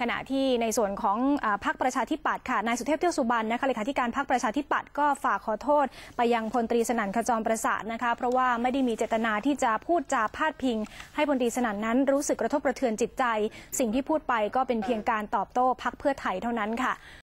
ขณะที่ในส่วนของพรรคประชาธิปัตย์ค่ะ นายสุเทพ เทืยวสุบรรณนะคะเลขาธิการพรรคประชาธิปัตย์ก็ฝากขอโทษ ไปยังพลตรีสนั่นขจรประสาทนะคะเพราะว่าไม่ได้มีเจตนาที่จะพูดจาพาดพิง ให้พลตรีสนั่นนั้นรู้สึกกระทบกระเทือนจิตใจ สิ่งที่พูดไปก็เป็นเพียงการตอบโต้พรรคเพื่อไทยเท่านั้นค่ะ